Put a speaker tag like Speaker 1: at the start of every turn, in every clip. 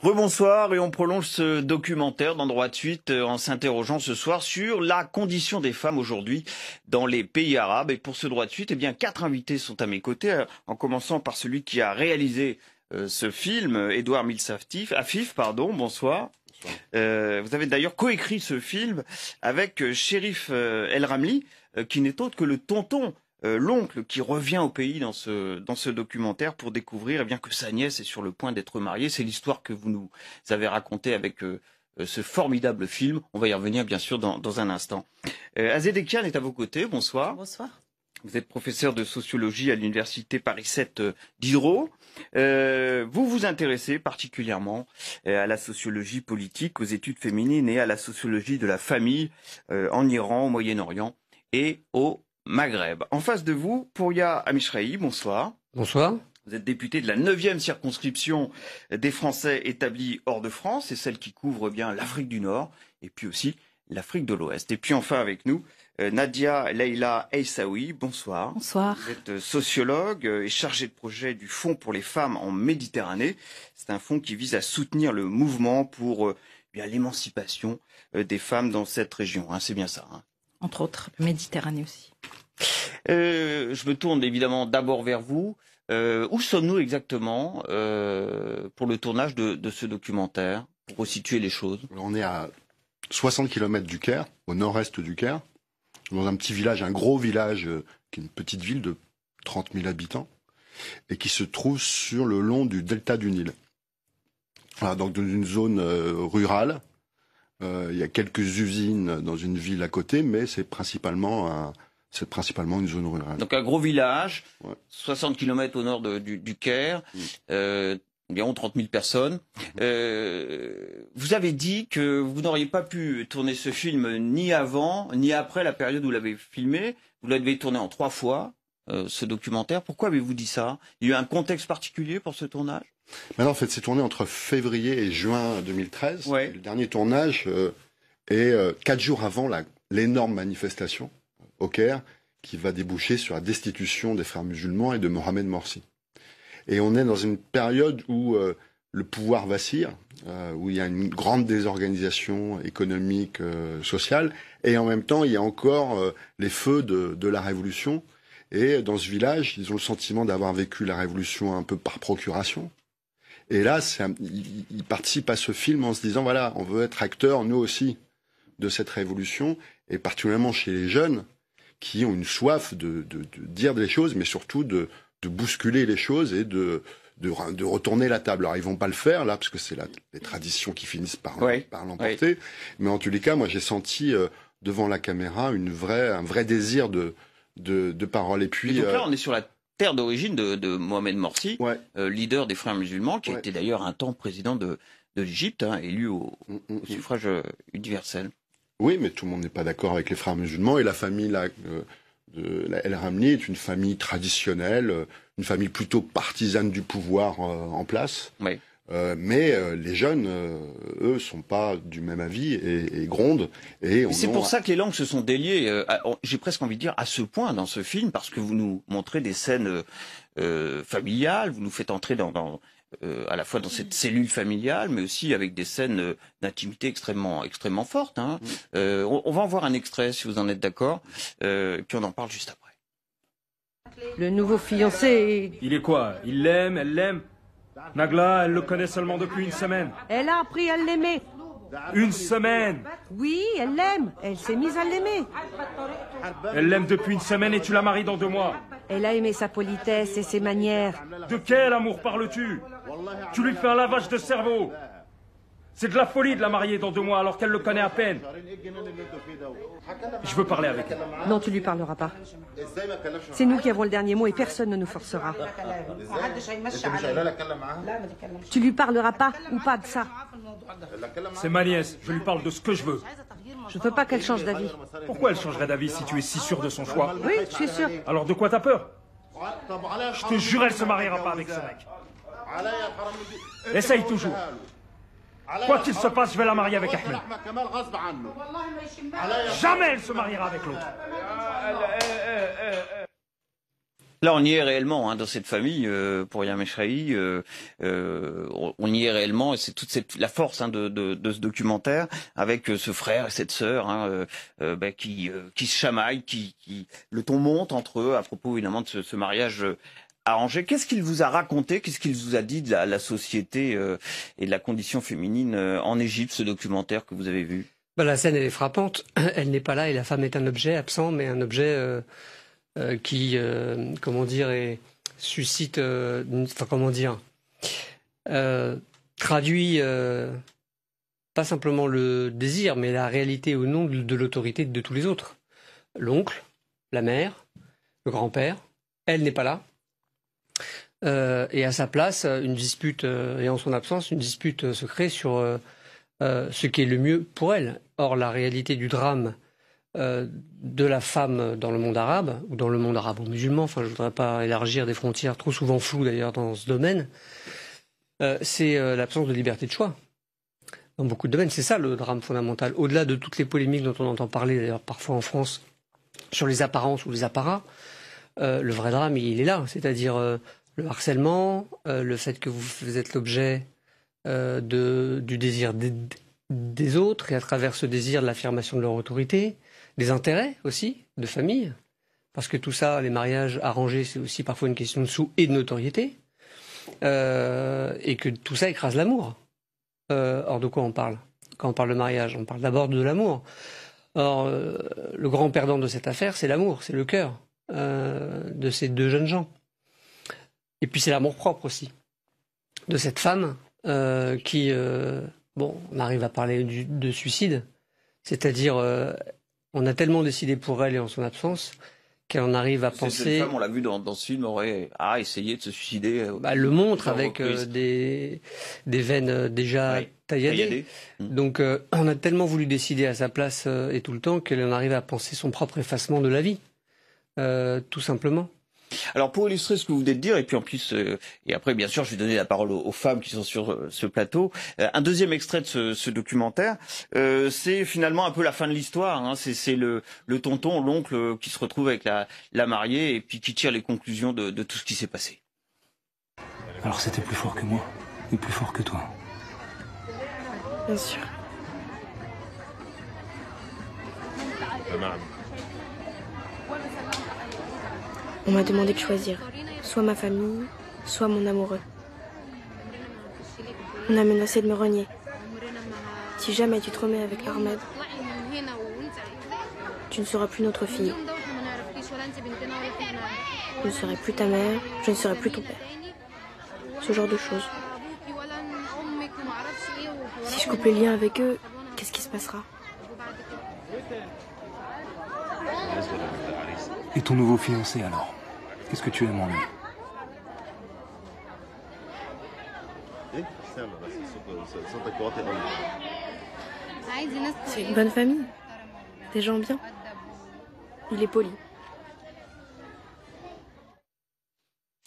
Speaker 1: Rebonsoir et on prolonge ce documentaire dans Droit de suite euh, en s'interrogeant ce soir sur la condition des femmes aujourd'hui dans les pays arabes. Et pour ce Droit de suite, eh bien, quatre invités sont à mes côtés, euh, en commençant par celui qui a réalisé euh, ce film, Édouard Milsaftif, Afif, pardon, bonsoir. vous avez d'ailleurs coécrit ce film avec Shérif El Ramli, qui n'est autre que le tonton euh, l'oncle qui revient au pays dans ce, dans ce documentaire pour découvrir eh bien, que sa nièce est sur le point d'être mariée. C'est l'histoire que vous nous avez racontée avec euh, euh, ce formidable film. On va y revenir bien sûr dans, dans un instant. Euh, est à vos côtés. Bonsoir. Bonsoir. Vous êtes professeur de sociologie à l'université Paris 7 d'Hydro. vous vous intéressez particulièrement à la sociologie politique, aux études féminines et à la sociologie de la famille en Iran, au Moyen-Orient et au Maghreb. En face de vous, Pouria Amishraï, bonsoir. Bonsoir. Vous êtes député de la neuvième circonscription des Français établis hors de France, et celle qui couvre bien l'Afrique du Nord et puis aussi l'Afrique de l'Ouest. Et puis enfin avec nous, euh, Nadia Leila Eissaoui, bonsoir. Bonsoir. Vous êtes euh, sociologue euh, et chargée de projet du Fonds pour les femmes en Méditerranée. C'est un fonds qui vise à soutenir le mouvement pour eh l'émancipation des femmes dans cette région. Hein. C'est bien ça. Hein
Speaker 2: entre autres, la Méditerranée aussi.
Speaker 1: Euh, je me tourne évidemment d'abord vers vous. Euh, où sommes-nous exactement euh, pour le tournage
Speaker 3: de, ce documentaire Pour situer les choses. On est à 60 km du Caire, au nord-est du Caire, dans un petit village, un gros village, qui est une petite ville de 30 000 habitants, et qui se trouve sur le long du delta du Nil. donc dans une zone rurale, euh, il y a quelques usines dans une ville à côté, mais c'est principalement c'est principalement une zone rurale.
Speaker 1: Donc un gros village, 60 km au nord du, du, Caire, mm. euh, environ 30 000 personnes. Mm-hmm. Euh, vous avez dit que vous n'auriez pas pu tourner ce film ni avant, ni après la période où vous l'avez filmé. Vous l'avez tourné en trois fois, ce documentaire. Pourquoi avez-vous dit ça Il y a eu un contexte particulier pour ce tournage
Speaker 3: Maintenant, en fait, c'est tourné entre février et juin 2013. Le dernier tournage euh, est euh, quatre jours avant l'énorme manifestation au Caire qui va déboucher sur la destitution des frères musulmans et de Mohamed Morsi. Et on est dans une période où euh, le pouvoir vacille, où il y a une grande désorganisation économique, sociale, et en même temps, il y a encore les feux de la révolution. Et dans ce village, ils ont le sentiment d'avoir vécu la révolution un peu par procuration. Et là, un, il, participe à ce film en se disant, voilà, on veut être acteurs, nous aussi, de cette révolution, et particulièrement chez les jeunes, qui ont une soif de, dire des choses, mais surtout de, bousculer les choses et de, de, retourner la table. Alors ils vont pas le faire là, parce que c'est les traditions qui finissent par, par l'emporter. Mais en tous les cas, moi j'ai senti euh, devant la caméra une vraie, un vrai désir de, de, parole. Et puis, donc là, euh, on est
Speaker 1: sur la terre d'origine de, Mohamed Morsi, euh, leader des frères musulmans, qui était d'ailleurs un temps président
Speaker 3: de, de l'Égypte, hein, élu au, mm, mm, mm. suffrage euh, universel. Oui, mais tout le monde n'est pas d'accord avec les frères musulmans et la famille euh, de la El Ramli est une famille traditionnelle, une famille plutôt partisane du pouvoir en place. Oui. Euh, mais euh, les jeunes, eux eux, sont pas du même avis et, grondent. Et c'est pour ça
Speaker 1: que les langues se sont déliées. Euh, j'ai presque envie de dire à ce point dans ce film, parce que vous nous montrez des scènes familiales, vous nous faites entrer dans, à la fois dans cette cellule familiale, mais aussi avec des scènes d'intimité extrêmement, extrêmement fortes. Hein. On, va en voir un extrait, si vous en êtes d'accord, puis on en parle juste après.
Speaker 3: Le nouveau fiancé. Il est quoi Il l'aime, elle l'aime Nagla, elle le connaît seulement depuis une semaine.
Speaker 4: Elle a appris à l'aimer. Une
Speaker 3: semaine
Speaker 4: Oui, elle l'aime. Elle
Speaker 2: s'est mise à l'aimer.
Speaker 3: Elle l'aime depuis une semaine et tu la maries dans deux mois.
Speaker 2: Elle a aimé sa politesse et ses manières.
Speaker 3: De quel amour parles-tu Tu lui fais un lavage de cerveau. C'est de la folie de la marier dans deux mois alors qu'elle le connaît à peine. Je veux parler avec elle. Non,
Speaker 4: tu ne lui parleras pas. C'est nous qui avons le dernier mot et personne ne nous forcera.
Speaker 2: Tu lui parleras pas ou pas de ça.
Speaker 3: C'est ma nièce, je lui parle de ce que je veux.
Speaker 2: Je ne veux pas qu'elle change
Speaker 3: d'avis. Pourquoi elle changerait d'avis si tu es si sûr de son choix Oui, je suis sûr. Alors de quoi t'as peur Je te jure, elle se mariera pas avec ce mec. Essaye toujours. Quoi qu'il se passe, je vais la marier avec Ahmed. Jamais
Speaker 1: elle se mariera avec l'autre. Là, on y est réellement hein, dans cette famille euh, pour Yam euh, euh, on y est réellement et c'est toute la force hein, de, ce documentaire avec ce frère et cette sœur hein, bah, qui, se chamaillent, qui, le ton monte entre eux à propos évidemment de ce mariage arrangé. Qu'est-ce qu'il vous a raconté Qu'est-ce qu'il vous a dit de la, société euh, et de la condition féminine euh, en Égypte, ce documentaire que vous avez vu
Speaker 5: bah, La scène, elle est frappante. Elle n'est pas là et la femme est un objet absent, mais un objet euh, qui, comment dire, suscite, enfin, comment dire, traduit pas simplement le désir, mais la réalité au nom de l'autorité de tous les autres. L'oncle, la mère, le grand-père, elle n'est pas là, euh, et à sa place, une dispute, euh, et en son absence, une dispute euh, se crée sur ce qui est le mieux pour elle. Or, la réalité du drame de la femme dans le monde arabe, ou dans le monde arabo-musulman, enfin, je ne voudrais pas élargir des frontières trop souvent floues d'ailleurs dans ce domaine, c'est l'absence de liberté de choix dans beaucoup de domaines. C'est ça le drame fondamental. Au-delà de toutes les polémiques dont on entend parler d'ailleurs parfois en France sur les apparences ou les apparats, le vrai drame, il est là. C'est-à-dire le harcèlement, euh, le fait que vous êtes l'objet euh, du désir des, autres et à travers ce désir de l'affirmation de leur autorité, des intérêts aussi de famille, parce que tout ça, les mariages arrangés, c'est aussi parfois une question de sous et de notoriété, euh, et que tout ça écrase l'amour. or de quoi on parle quand on parle de mariage On parle d'abord de l'amour. Or, le grand perdant de cette affaire, c'est l'amour, c'est le cœur de ces deux jeunes gens. Et puis c'est l'amour propre aussi de cette femme euh, qui, euh, bon, on arrive à parler de suicide, c'est-à-dire euh, on a tellement décidé pour elle et en son absence qu'elle en arrive à penser. Cette femme,
Speaker 1: on l'a vu dans, ce film, aurait à ah, essayé de se suicider. Bah, le montre avec
Speaker 5: des, veines déjà taillées mm. mm. Donc on a tellement voulu décider à sa place et tout le temps qu'elle en arrive à penser son propre effacement de la vie, tout simplement.
Speaker 1: Alors pour illustrer ce que vous venez dire, et puis en plus, euh, et après bien sûr, je vais donner la parole aux, femmes qui sont sur euh, ce plateau. Euh, un deuxième extrait de ce, documentaire, c'est finalement un peu la fin de l'histoire. Hein. C'est le, tonton, l'oncle qui se retrouve avec la, mariée et puis qui tire les conclusions de, tout ce qui s'est passé.
Speaker 3: Alors c'était plus fort que moi et plus fort que toi.
Speaker 4: Bien sûr.
Speaker 2: On m'a demandé de choisir soit ma famille, soit mon amoureux. On a menacé de me renier. Si jamais tu te remets avec Ahmed, tu ne seras plus notre fille. Je ne serai plus ta mère, je ne serai plus ton père. Ce genre de choses. Si je coupe les liens avec eux, qu'est-ce qui se passera
Speaker 3: et ton nouveau fiancé alors Qu'est-ce que tu aimes en lui
Speaker 2: C'est une bonne famille. Des gens bien. Il est poli.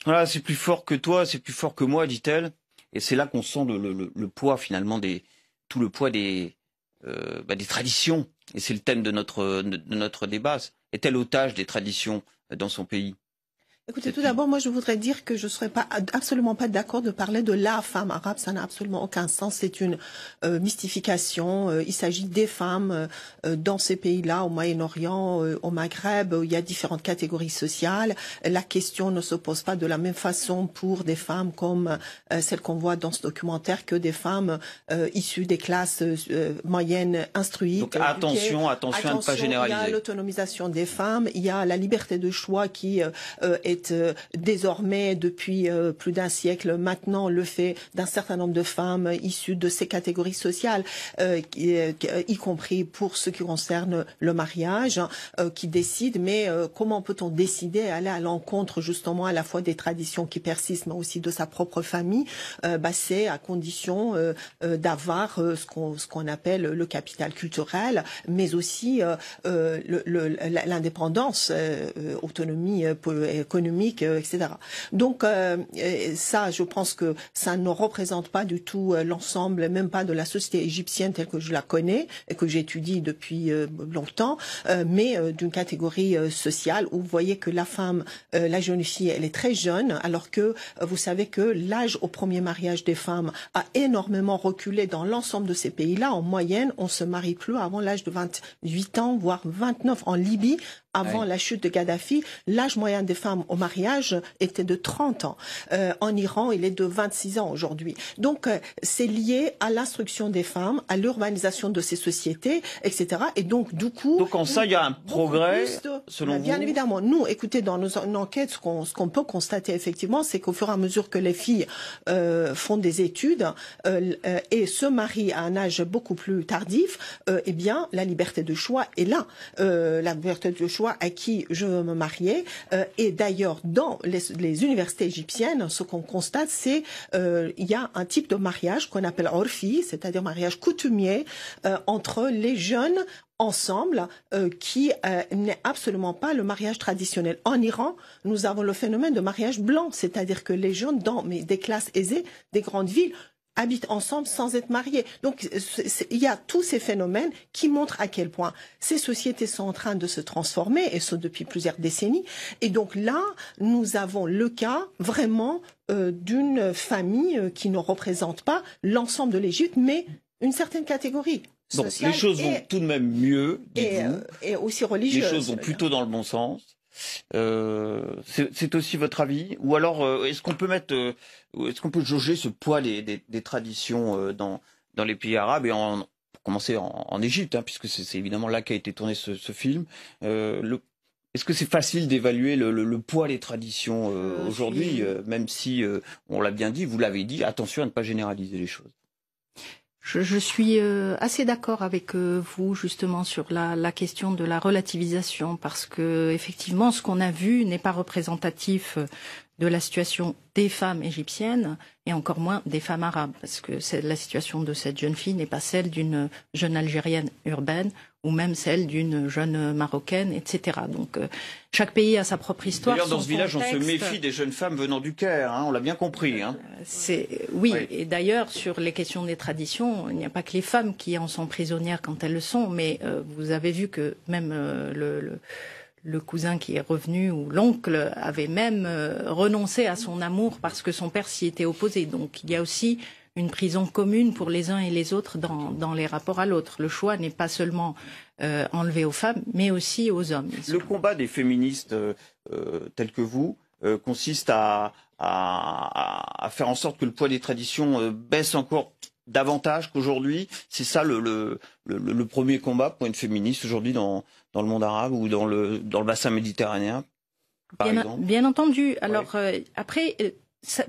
Speaker 1: Voilà, c'est plus fort que toi, c'est plus fort que moi, dit-elle. Et c'est là qu'on sent le, poids finalement des tout le poids des euh, bah, des traditions et c'est le thème de notre, de notre débat, est-elle otage des traditions euh, dans son pays
Speaker 4: Écoutez, tout d'abord, moi, je voudrais dire que je ne serais pas, absolument pas d'accord de parler de la femme arabe. Ça n'a absolument aucun sens. C'est une euh, mystification. Euh, il s'agit des femmes euh, dans ces pays-là, au Moyen-Orient, au Maghreb, il y a différentes catégories sociales. La question ne se pose pas de la même façon pour des femmes comme celles qu'on voit dans ce documentaire que des femmes issues des classes moyennes instruites. Donc attention, attention, attention, à ne pas généraliser. Il y a l'autonomisation des femmes. Il y a la liberté de choix qui est euh, désormais depuis euh, plus d'un siècle maintenant le fait d'un certain nombre de femmes issues de ces catégories sociales, euh, y compris pour ce qui concerne le mariage, hein, qui décident. Mais comment peut-on décider à aller à l'encontre justement à la fois des traditions qui persistent, mais aussi de sa propre famille bah, C'est à condition d'avoir ce qu'on appelle le capital culturel, mais aussi l'indépendance, autonomie économique, euh, etc. Donc euh, ça, je pense que ça ne représente pas du tout euh, l'ensemble, même pas de la société égyptienne telle que je la connais et que j'étudie depuis longtemps, mais d'une catégorie sociale où vous voyez que la femme, la jeune fille, elle est très jeune, alors que vous savez que l'âge au premier mariage des femmes a énormément reculé dans l'ensemble de ces pays-là. En moyenne, on se marie plus avant l'âge de 28 ans, voire 29 en Libye, avant la chute de Gaddafi. L'âge moyen des femmes mariage était de 30 ans. Euh, en Iran, il est de 26 ans aujourd'hui. Donc, euh, c'est lié à l'instruction des femmes, à l'urbanisation de ces sociétés, etc. Et donc, du coup... Donc, en ça, il y a un progrès, selon bah, Bien évidemment. Nous, écoutez, dans nos enquêtes, ce qu'on peut constater, effectivement, c'est qu'au fur et à mesure que les filles euh, font des études et se marient à un âge beaucoup plus tardif, eh bien, la liberté de choix est là. la liberté de choix à qui je veux me marier. est d'ailleurs, dans les, universités égyptiennes, ce qu'on constate, c'est qu'il euh, y a un type de mariage qu'on appelle orfi, c'est-à-dire mariage coutumier euh, entre les jeunes ensemble euh, qui n'est absolument pas le mariage traditionnel. En Iran, nous avons le phénomène de mariage blanc, c'est-à-dire que les jeunes dans mais des classes aisées, des grandes villes, habitent ensemble sans être mariés. Donc il y a tous ces phénomènes qui montrent à quel point ces sociétés sont en train de se transformer, et ce depuis plusieurs décennies. Et donc là, nous avons le cas vraiment euh, d'une famille euh, qui ne représente pas l'ensemble de l'Égypte, mais une certaine catégorie. Donc les choses vont
Speaker 1: tout de même mieux, et, euh,
Speaker 4: aussi religieuses. Les choses vont plutôt
Speaker 1: dans le bon sens. Euh, c'est aussi votre avis Ou alors, euh, est-ce qu'on peut mettre, euh, est-ce qu'on peut jauger ce poids des, traditions dans, dans les pays arabes et en, pour commencer en, Égypte, hein, puisque c'est évidemment là qu'a été tourné ce, film. est-ce que c'est facile d'évaluer le, poids des traditions aujourd'hui, même si on l'a bien dit, vous l'avez dit, attention à ne pas généraliser les choses
Speaker 2: je, suis euh, assez d'accord avec euh, vous justement sur la, la, question de la relativisation parce que effectivement ce qu'on a vu n'est pas représentatif euh, de la situation des femmes égyptiennes et encore moins des femmes arabes parce que la situation de cette jeune fille n'est pas celle d'une jeune Algérienne urbaine ou même celle d'une jeune marocaine, etc. Donc euh, chaque pays a sa propre histoire. D'ailleurs, dans ce village, on se méfie
Speaker 5: des
Speaker 1: jeunes femmes venant du Caire. Hein, on l'a bien compris. Hein. Euh,
Speaker 2: c'est oui, Et d'ailleurs, sur les questions des traditions, il n'y a pas que les femmes qui en sont prisonnières quand elles le sont, mais euh, vous avez vu que même le, le le cousin qui est revenu ou l'oncle avait même renoncé à son amour parce que son père s'y était opposé. Donc il y a aussi une prison commune pour les uns et les autres dans, les rapports à l'autre. Le choix n'est pas seulement euh, enlevé aux femmes, mais aussi aux hommes. Le
Speaker 1: combat des féministes euh, euh, tels que vous consiste à, faire en sorte que le poids des traditions baisse encore davantage qu'aujourd'hui. C'est ça le, le, premier combat pour une féministe aujourd'hui dans, le monde arabe ou dans le, dans le bassin méditerranéen. bien,
Speaker 2: bien, entendu. Alors après,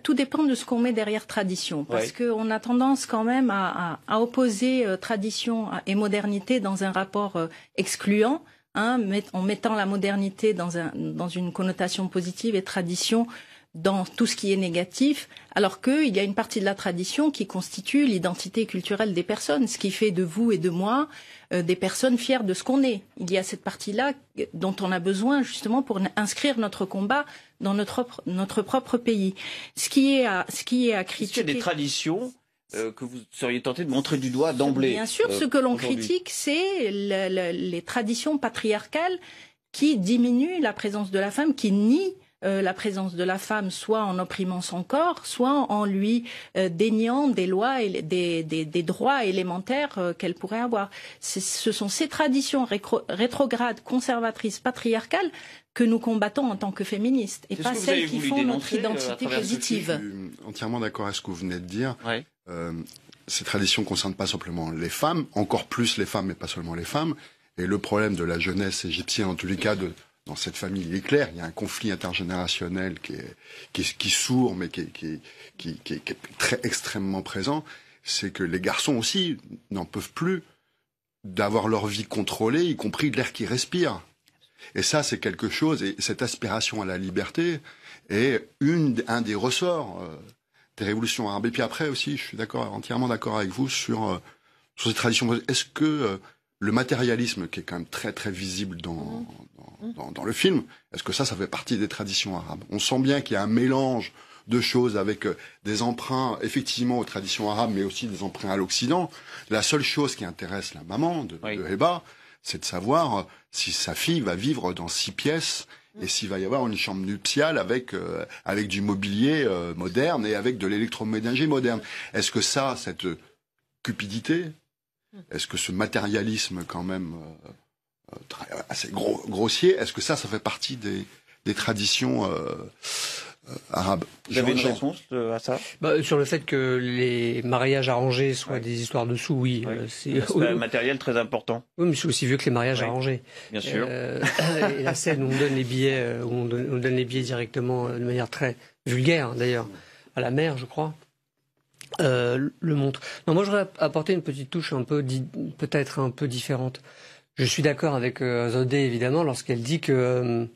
Speaker 2: tout dépend de ce qu'on met derrière tradition, parce qu'on a tendance quand même à, opposer euh, tradition et modernité dans un rapport euh, excluant, hein, en mettant la modernité dans, une connotation positive et tradition dans tout ce qui est négatif, alors qu'il y a une partie de la tradition qui constitue l'identité culturelle des personnes, ce qui fait de vous et de moi euh, des personnes fières de ce qu'on est. Il y a cette partie-là dont on a besoin justement pour inscrire notre combat dans notre, propre, pays. Ce qui est à, ce qui est à critiquer. des
Speaker 1: traditions euh, que vous seriez tenté de montrer du doigt d'emblée Bien sûr, ce que euh, l'on critique,
Speaker 2: c'est les traditions patriarcales qui diminuent la présence de la femme, qui nient euh, la présence de la femme soit en opprimant son corps, soit en lui euh, déniant des lois et des, droits élémentaires euh, qu'elle pourrait avoir. Ce sont ces traditions rétrogrades, conservatrices, patriarcales que nous combattons en tant que féministes et pas celles qui font notre identité positive.
Speaker 3: entièrement d'accord avec ce que vous venez de dire. ces traditions ne concernent pas simplement les femmes, encore plus les femmes, mais pas seulement les femmes. Et le problème de la jeunesse égyptienne, en tous les cas de dans cette famille. Il est clair, il y a un conflit intergénérationnel qui est, qui, qui sourd, mais qui est, qui, qui, qui, est très extrêmement présent. C'est que les garçons aussi n'en peuvent plus d'avoir leur vie contrôlée, y compris de l'air qu'ils respirent. Et ça, c'est quelque chose, et cette aspiration à la liberté est une, un des ressorts euh, des révolutions arabes. Et puis après aussi, je suis d'accord, entièrement d'accord avec vous sur, euh, sur ces traditions. Est-ce que euh, le matérialisme qui est quand même très très visible mmh. Mmh. dans, dans, le film, est-ce que ça, ça fait partie des traditions arabes On sent bien qu'il y a un mélange de choses avec euh, des emprunts effectivement aux traditions arabes, mais aussi des emprunts à l'Occident. La seule chose qui intéresse la maman de, Heba, c'est de savoir euh, si sa fille va vivre dans six pièces mmh. et s'il va y avoir une chambre nuptiale avec euh, avec du mobilier moderne et avec de l'électroménager moderne. Est-ce que ça, cette cupidité, est-ce que ce matérialisme quand même euh, euh, assez gros, grossier, est-ce que ça, ça fait partie des, traditions euh, arabes J'avais une réponse
Speaker 5: à ça bah, Sur le fait que les mariages arrangés soient des histoires de sous, oui. C'est un
Speaker 1: matériel très important.
Speaker 5: Oui, mais c'est aussi vieux que les mariages arrangés. Bien sûr. et la scène où on donne les billets, on, donne, on donne les billets directement de manière très vulgaire d'ailleurs, à la mère, je crois. Euh, le montre. Non, moi, voudrais apporter une petite touche un peu, peut-être un peu différente. Je suis d'accord avec euh, Zodé, évidemment, lorsqu'elle dit que euh,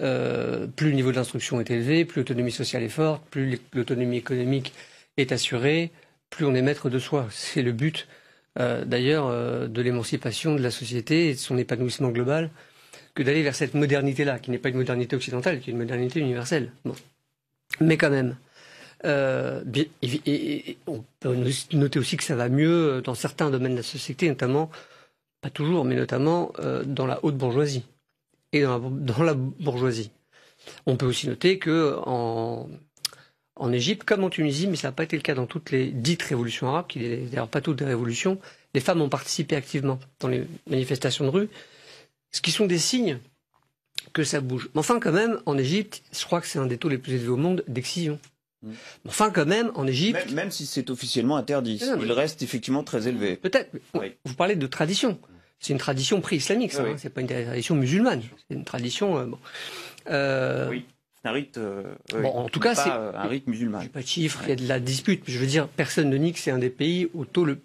Speaker 5: euh, plus le niveau de l'instruction est élevé, plus l'autonomie sociale est forte, plus l'autonomie économique est assurée, plus on est maître de soi. C'est le but, d'ailleurs, de l'émancipation de la société et de son épanouissement global, que d'aller vers cette modernité-là, qui n'est pas une modernité occidentale, qui est une modernité universelle. Bon. Mais quand même, euh, on peut noter aussi que ça va mieux euh, dans certains domaines de la société, notamment, pas toujours, mais notamment euh, dans la haute bourgeoisie et dans la, bourgeoisie. On peut aussi noter que en, en Égypte, comme en Tunisie, mais ça n'a pas été le cas dans toutes les dites révolutions arabes, qui n'est d'ailleurs pas toutes des révolutions, les femmes ont participé activement dans les manifestations de rue, ce qui sont des signes que ça bouge. Mais enfin, quand même, en Égypte, je crois que c'est un des taux les plus élevés au monde d'excision. Mm. Enfin, quand même, en Égypte. Même, si c'est officiellement interdit, il reste effectivement très élevé. Mm. Peut-être. Vous parlez de tradition. C'est une tradition pré-islamique, ça. Hein. C'est pas une tradition musulmane. C'est une tradition. Euh, euh, oui. C'est un rite. Euh, en tout cas, c'est un
Speaker 1: rite musulman. Je pas
Speaker 5: de chiffres. Il y a de la dispute. Je veux dire, personne ne nie que c'est un des pays au taux le...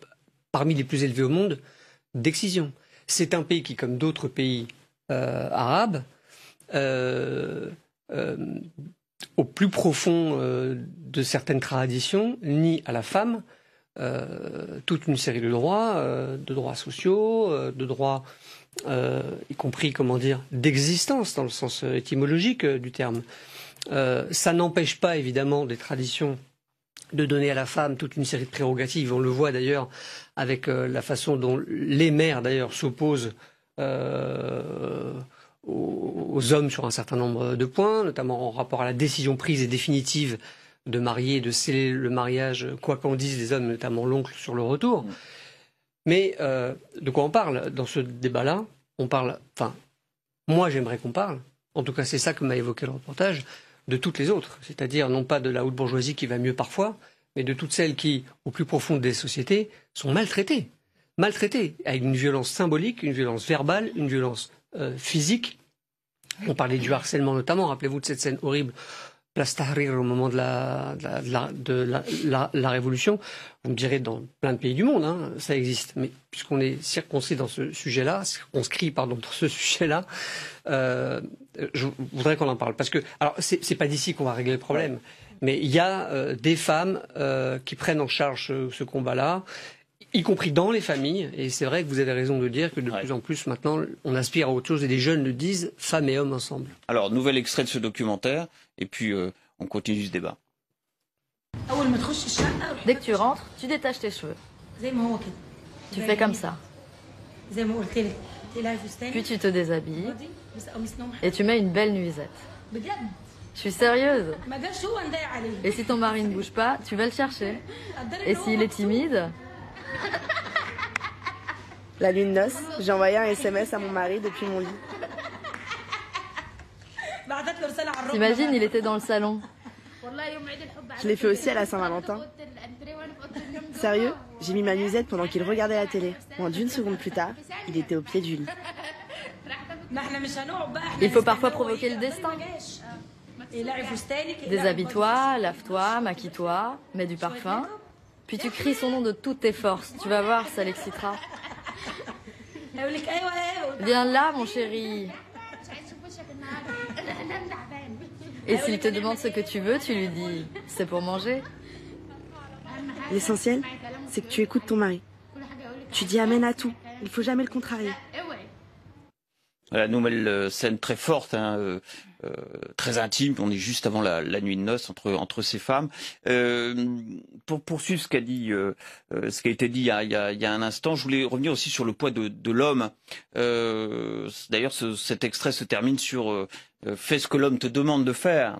Speaker 5: parmi les plus élevés au monde d'excision. C'est un pays qui, comme d'autres pays arabes, au plus profond euh, de certaines traditions, ni à la femme euh, toute une série de droits, euh, de droits sociaux, de droits, y compris, comment dire, d'existence dans le sens étymologique du terme. ça n'empêche pas, évidemment, des traditions de donner à la femme toute une série de prérogatives. On le voit d'ailleurs avec la façon dont les mères, d'ailleurs, s'opposent aux hommes sur un certain nombre de points, notamment en rapport à la décision prise et définitive de marier et de sceller le mariage, quoi qu'en disent les hommes, notamment l'oncle, sur le retour. Mm. Mais euh, de quoi on parle dans ce débat-là On parle, enfin, moi j'aimerais qu'on parle, en tout cas c'est ça que m'a évoqué le reportage, de toutes les autres, c'est-à-dire non pas de la haute bourgeoisie qui va mieux parfois, mais de toutes celles qui, au plus profond des sociétés, sont maltraitées. Maltraitées, avec une violence symbolique, une violence verbale, une violence euh, physique. On parlait du harcèlement notamment, rappelez-vous de cette scène horrible place Tahrir au moment de la, de, la, révolution. Vous me direz, dans plein de pays du monde, hein, ça existe. Mais puisqu'on est circoncis dans ce sujet-là, circonscrit, pardon, dans ce sujet-là, euh, je voudrais qu'on en parle. Parce que, alors, c'est pas d'ici qu'on va régler le problème. Mais il y a euh, des femmes qui prennent en charge ce combat-là y compris dans les familles. Et c'est vrai que vous avez raison de dire que de plus en plus maintenant, on aspire à autre chose et les jeunes le disent, femmes et hommes ensemble.
Speaker 1: Alors, nouvel extrait de ce documentaire et puis euh, on continue ce débat.
Speaker 2: Dès que tu rentres, tu détaches tes cheveux. Tu fais comme ça. Puis tu te déshabilles et tu mets une belle nuisette. Je suis sérieuse. Et si ton mari ne bouge pas, tu vas le chercher. Et s'il est timide,
Speaker 4: la lune noce, j'ai envoyé un SMS à mon mari depuis mon lit.
Speaker 2: T'imagines, il était dans le salon. Je l'ai fait aussi à la Saint-Valentin.
Speaker 4: Sérieux, j'ai mis ma musette pendant qu'il regardait la télé. Moins d'une seconde plus tard, il était au pied du lit.
Speaker 2: Il faut parfois provoquer le destin. Déshabille-toi, lave-toi, maquille-toi, mets du parfum. Puis tu cries son nom de toutes tes forces. Tu vas voir, ça l'excitera.
Speaker 3: Viens là, mon chéri. Et s'il
Speaker 2: te demande ce que tu veux, tu lui dis c'est pour manger.
Speaker 3: L'essentiel, c'est que
Speaker 2: tu écoutes ton mari. Tu dis amène à tout. Il faut jamais le contrarier.
Speaker 1: La nouvelle euh, scène très forte. Hein, euh, euh, très intime. On est juste avant la, nuit de noces entre entre ces femmes. Euh, pour poursuivre ce qu'a dit, euh, ce qui a été dit il y a, un instant, je voulais revenir aussi sur le poids de, l'homme. D'ailleurs, cet extrait se termine sur fais ce que l'homme te demande de faire.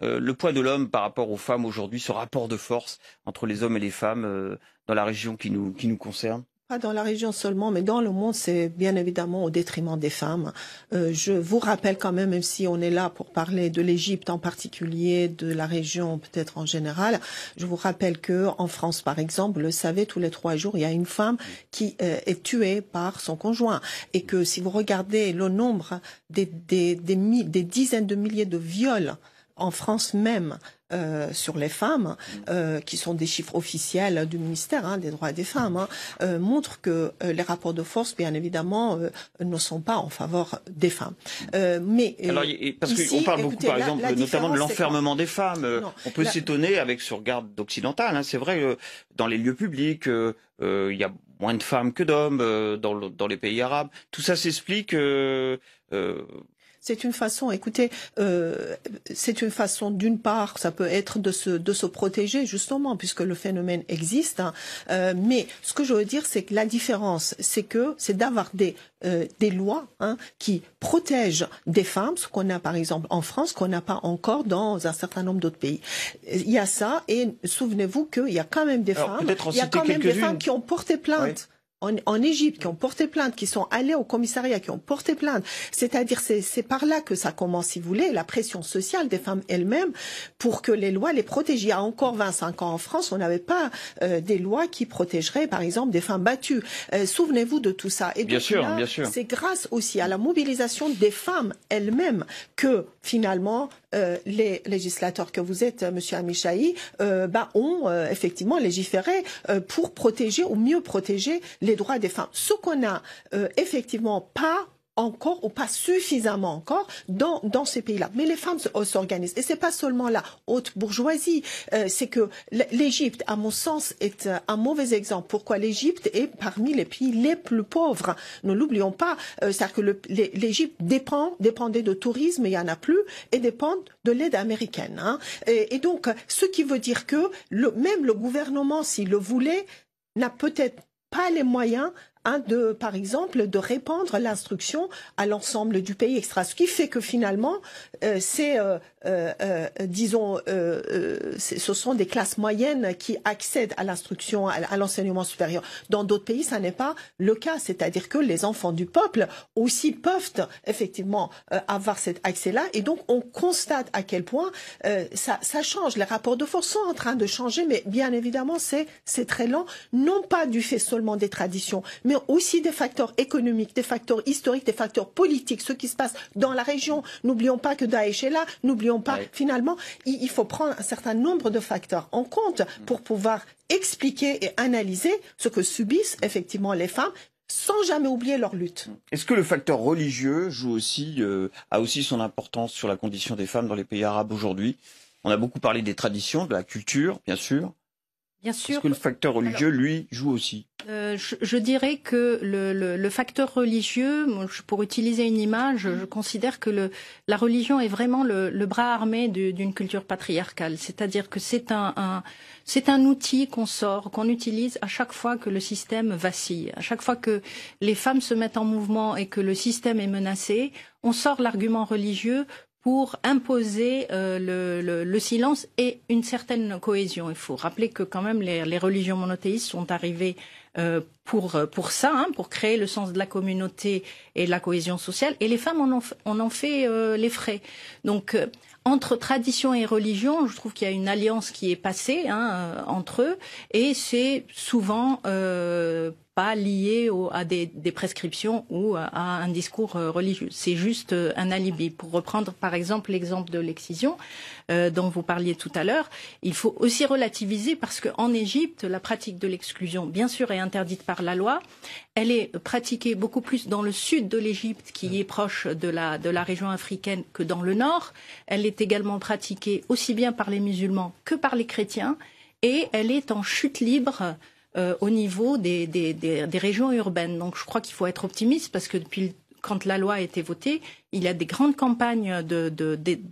Speaker 1: le poids de l'homme par rapport aux femmes aujourd'hui, ce rapport de force entre les hommes et les femmes dans la région qui nous, qui nous concerne
Speaker 4: pas dans la région seulement, mais dans le monde, c'est bien évidemment au détriment des femmes. Euh, je vous rappelle quand même, même si on est là pour parler de l'Égypte en particulier, de la région peut-être en général, je vous rappelle que en France, par exemple, vous le savez, tous les trois jours, il y a une femme qui euh, est tuée par son conjoint, et que si vous regardez le nombre des dizaines de milliers de viols en France même euh, sur les femmes, euh, qui sont des chiffres officiels du ministère hein, des droits des femmes, hein, euh, montrent que les rapports de force, bien évidemment, ne sont pas en faveur des femmes. mais alors, parce parle beaucoup, par exemple, notamment de l'enfermement
Speaker 1: des femmes. on peut s'étonner avec ce regard occidental. Hein. c'est vrai, dans les lieux publics, il y a moins de femmes que d'hommes dans, les pays arabes. Tout ça s'explique
Speaker 4: c'est une façon, écoutez, euh, c'est une façon d'une part, ça peut être de se, de se protéger justement, puisque le phénomène existe. Hein. Euh, mais ce que je veux dire, c'est que la différence, c'est que c'est d'avoir des, euh, des lois hein, qui protègent des femmes, ce qu'on a par exemple en France, qu'on n'a pas encore dans un certain nombre d'autres pays. Il y a ça, et souvenez-vous qu'il y a quand même des femmes, il y a quand même des femmes qui ont porté plainte en, Égypte, qui ont porté plainte, qui sont allés au commissariat, qui ont porté plainte. C'est-à-dire, c'est par là que ça commence, si vous voulez, la pression sociale des femmes elles-mêmes pour que les lois les protègent. Il y a encore 25 ans en France, on n'avait pas euh, des lois qui protégeraient, par exemple, des femmes battues. Euh, souvenez-vous de tout ça. Et bien sûr, bien sûr. C'est grâce aussi à la mobilisation des femmes elles-mêmes que finalement, euh, les législateurs que vous êtes, euh, Monsieur Amichaï, euh, bah, ont effectivement légiféré pour protéger ou mieux protéger les droits des femmes. Ce qu'on n'a effectivement pas encore ou pas suffisamment encore dans, ces pays-là. Mais les femmes s'organisent. Et ce n'est pas seulement la haute bourgeoisie. Euh, c'est que l'Égypte, à mon sens, est euh, un mauvais exemple. Pourquoi l'Égypte est parmi les pays les plus pauvres Ne l'oublions pas. Euh, c'est-à-dire que l'Égypte dépendait de tourisme, il n'y en a plus, et dépend de l'aide américaine. Hein. Et, donc, ce qui veut dire que même le gouvernement, s'il le voulait, n'a peut-être pas les moyens un de, par exemple, de répandre l'instruction à l'ensemble du pays, extra. Ce qui fait que finalement, euh, c'est euh, euh, euh, disons, euh, ce sont des classes moyennes qui accèdent à l'instruction, à l'enseignement supérieur. Dans d'autres pays, ça n'est pas le cas. C'est-à-dire que les enfants du peuple aussi peuvent effectivement avoir cet accès-là. Et donc, on constate à quel point ça, change. Les rapports de force sont en train de changer, mais bien évidemment, c'est très lent, non pas du fait seulement des traditions, mais aussi des facteurs économiques, des facteurs historiques, des facteurs politiques, ce qui se passe dans la région. N'oublions pas que Daesh est là, n'oublions pas, finalement, il, faut prendre un certain nombre de facteurs en compte mm. pour pouvoir expliquer et analyser ce que subissent effectivement les femmes sans jamais oublier leur lutte. Mm.
Speaker 1: Est-ce que le facteur religieux joue aussi, euh, a aussi son importance sur la condition des femmes dans les pays arabes aujourd'hui On a beaucoup parlé des traditions, de la culture, bien sûr, Bien sûr. Est-ce que le facteur religieux, lui,
Speaker 5: joue aussi
Speaker 2: euh, je, dirais que le, le, facteur religieux, pour utiliser une image, je considère que le, la religion est vraiment le, le bras armé d'une culture patriarcale. C'est-à-dire que c'est un, un c'est un outil qu'on sort, qu'on utilise à chaque fois que le système vacille, à chaque fois que les femmes se mettent en mouvement et que le système est menacé, on sort l'argument religieux pour imposer euh, le, le, silence et une certaine cohésion. Il faut rappeler que quand même les, les religions monothéistes sont arrivées euh, pour, euh, pour ça, hein, pour créer le sens de la communauté et de la cohésion sociale. Et les femmes, on en, en fait euh, les frais. Donc, entre tradition et religion, je trouve qu'il y a une alliance qui est passée hein, entre eux, et c'est souvent pas lié à des, prescriptions ou à, un discours religieux. C'est juste un alibi. Pour reprendre par exemple l'exemple de l'excision dont vous parliez tout à l'heure, il faut aussi relativiser parce qu'en Égypte, la pratique de l'exclusion, bien sûr, est interdite par la loi. Elle est pratiquée beaucoup plus dans le sud de l'Égypte, qui est proche de la, région africaine, que dans le nord. Elle est également pratiquée aussi bien par les musulmans que par les chrétiens. Et elle est en chute libre euh, au niveau des, régions urbaines. Donc je crois qu'il faut être optimiste parce que depuis quand la loi a été votée, il y a des grandes campagnes de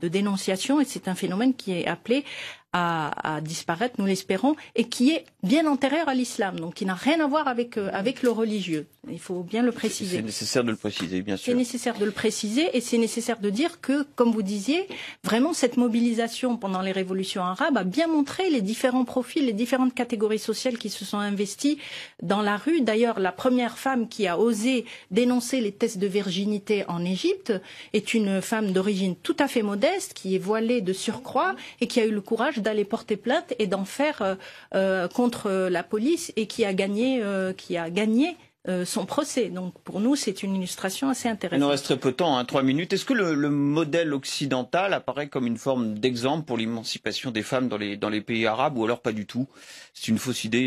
Speaker 2: dénonciation et c'est un phénomène qui est appelé à, disparaître, nous l'espérons, et qui est bien antérieur à l'islam, donc qui n'a rien à voir avec, euh, avec le religieux. Il faut bien le préciser. C'est
Speaker 1: nécessaire de le préciser, bien sûr. C'est
Speaker 2: nécessaire de le préciser et c'est nécessaire de dire que, comme vous disiez, vraiment cette mobilisation pendant les révolutions arabes a bien montré les différents profils, les différentes catégories sociales qui se sont investies dans la rue. D'ailleurs, la première femme qui a osé dénoncer les tests de virginité en Égypte est une femme d'origine tout à fait modeste, qui est voilée de surcroît et qui a eu le courage d'aller porter plainte et d'en faire euh, euh, contre la police et qui a gagné, euh, qui a gagné son procès. Donc pour nous, c'est une illustration assez intéressante. Il nous reste
Speaker 1: très peu de temps, 3 hein, trois minutes. Est-ce que le, modèle occidental apparaît comme une forme d'exemple pour l'émancipation des femmes dans les, dans les pays arabes ou alors pas du tout C'est une fausse idée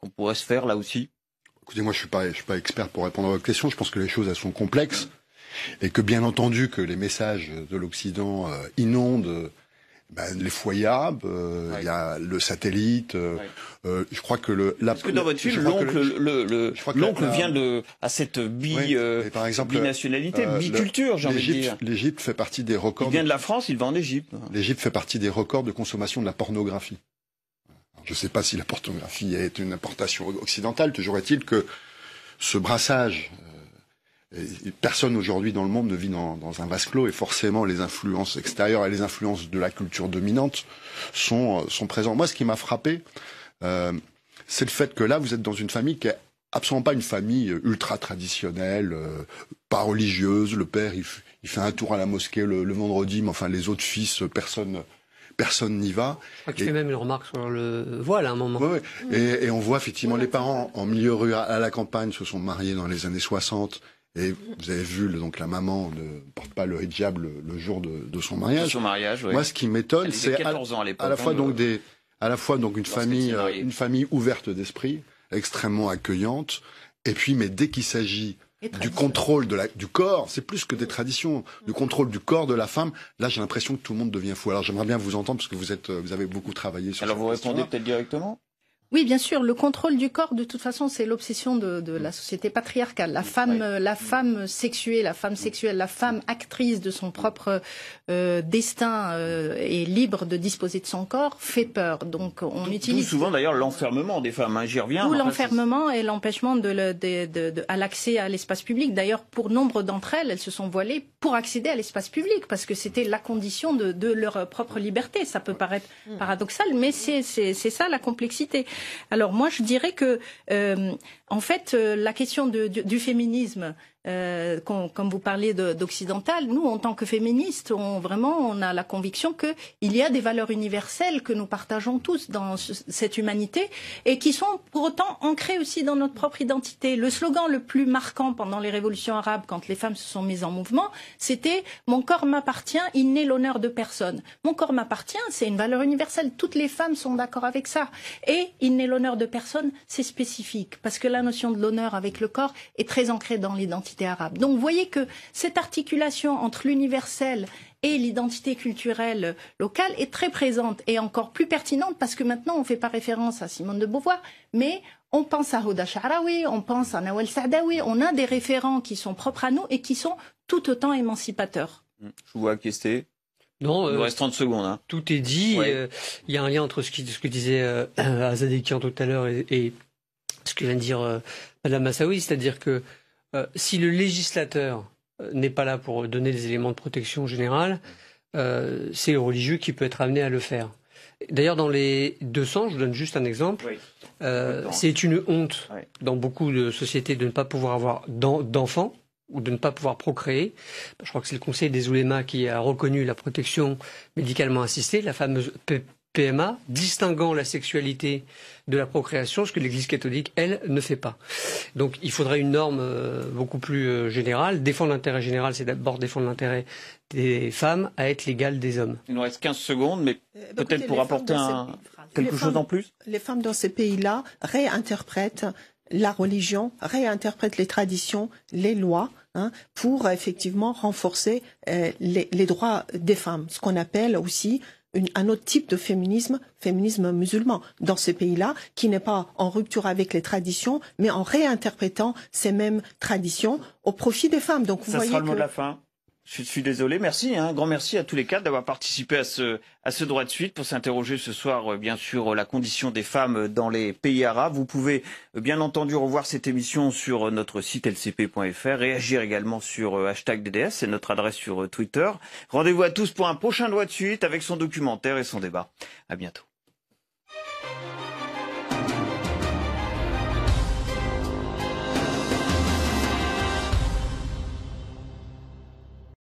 Speaker 1: qu'on pourrait se faire
Speaker 3: là aussi Écoutez, moi je ne suis, pas, pas expert pour répondre à votre question. Je pense que les choses elles sont complexes et que bien entendu que les messages de l'Occident inondent ben, les foyers euh, il y a le satellite. je crois que La, Parce que dans votre film, l'oncle,
Speaker 1: le, vient de à cette bi, nationalité euh, par exemple, euh, biculture, j'ai envie de dire.
Speaker 3: L'Égypte fait partie des records. Il vient de, la France, il va en Égypte. L'Égypte fait partie des records de consommation de la pornographie. je ne sais pas si la pornographie est une importation occidentale. Toujours est-il que ce brassage personne aujourd'hui dans le monde ne vit dans, un vase clos et forcément les influences extérieures et les influences de la culture dominante sont, euh, sont présentes. Moi, ce qui m'a frappé, euh, c'est le fait que là, vous êtes dans une famille qui est absolument pas une famille euh, ultra traditionnelle, pas religieuse. Le père, il, fait un tour à la mosquée le, vendredi, mais enfin les autres fils, personne personne n'y va. Je crois et... même une remarque sur le voile à un moment. Mm. Et, on voit effectivement les parents en milieu rural à la campagne se sont mariés dans les années 60 et vous avez vu, donc la maman ne porte pas le hijab le, le jour de, son mariage. son mariage, Moi, ce qui m'étonne, c'est à, la fois hein, donc des, à la fois donc une famille, euh, une famille ouverte d'esprit, extrêmement accueillante. Et puis, mais dès qu'il s'agit du contrôle du corps, c'est plus que des traditions, du mm. contrôle du corps de la femme. Là, j'ai l'impression que tout le monde devient fou. Alors, j'aimerais bien vous entendre parce que vous êtes, euh, vous avez beaucoup travaillé sur. Alors, vous répondez peut-être directement.
Speaker 2: Oui, bien sûr, le contrôle du corps, de toute façon, c'est l'obsession de, la société patriarcale. La femme, euh, la femme sexuée, la femme sexuelle, la femme actrice de son propre euh, destin et euh, libre de disposer de son corps fait peur. Donc, on utilise souvent
Speaker 1: d'ailleurs l'enfermement des femmes. Hein, j'y Ou l'enfermement
Speaker 2: et l'empêchement de, à l'accès à l'espace public. D'ailleurs, pour nombre d'entre elles, elles se sont voilées pour accéder à l'espace public parce que c'était la condition de, leur propre liberté. Ça peut paraître mmh. paradoxal, mais c'est ça la complexité. Alors moi, je dirais que euh, en fait, euh, la question du, féminisme, euh, comme, vous parlez d'occidental, nous, en tant que féministes, on, vraiment, on a la conviction qu'il y a des valeurs universelles que nous partageons tous dans cette humanité et qui sont pour autant ancrées aussi dans notre propre identité. Le slogan le plus marquant pendant les révolutions arabes, quand les femmes se sont mises en mouvement, c'était Mon corps m'appartient, il n'est l'honneur de personne. Mon corps m'appartient, c'est une valeur universelle. Toutes les femmes sont d'accord avec ça. Et il n'est l'honneur de personne, c'est spécifique. Parce que là, notion de l'honneur avec le corps est très ancrée dans l'identité arabe. Donc vous voyez que cette articulation entre l'universel et l'identité culturelle locale est très présente et encore plus pertinente parce que maintenant on ne fait pas référence à Simone de Beauvoir, mais on pense à Houda Sharawi, on pense à Nawal Saadawi, on a des référents qui sont propres à nous et qui sont tout autant émancipateurs. Hmm.
Speaker 1: Je vous vois question. Non, il nous euh, reste 30 secondes. Hein.
Speaker 5: Tout est dit. Euh, il y a un lien entre ce, que disait euh, tout à l'heure et, et, ce que vient de dire Mme euh, Madame Massaoui, c'est-à-dire que euh, si le législateur euh, n'est pas là pour donner des éléments de protection générale, c'est le religieux qui peut être amené à le faire. D'ailleurs, dans les 200, je donne juste un exemple, c'est une honte dans beaucoup de sociétés de ne pas pouvoir avoir d'enfants ou de ne pas pouvoir procréer. Je crois que c'est le Conseil des oulémas qui a reconnu la protection médicalement assistée, la fameuse PMA, distinguant la sexualité de la procréation, ce que l'Église catholique, elle, ne fait pas. Donc il faudrait une norme euh, beaucoup plus euh, générale. Défendre l'intérêt général, c'est d'abord défendre l'intérêt des femmes à être l'égal des hommes. Il nous reste 15 secondes, mais euh, bah, peut-être pour apporter quelque chose en
Speaker 4: plus. Les femmes dans ces pays-là réinterprètent la religion, réinterprètent les traditions, les lois. Hein, pour effectivement renforcer les droits des femmes, ce qu'on appelle aussi un autre type de féminisme, féminisme musulman, dans ces pays-là, qui n'est pas en rupture avec les traditions, mais en réinterprétant ces mêmes traditions au profit des femmes. Donc, vous voyez que... la
Speaker 1: fin. Je suis désolé, merci. Un hein. grand merci à tous les quatre d'avoir participé à ce, à ce droit de suite pour s'interroger ce soir, euh, bien sûr, la condition des femmes dans les pays arabes. Vous pouvez, euh, bien entendu, revoir cette émission sur euh, notre site lcp.fr, réagir également sur hashtag DDS, c'est notre adresse sur Twitter. Rendez-vous à tous pour un prochain droit de suite avec son documentaire et son débat. À bientôt.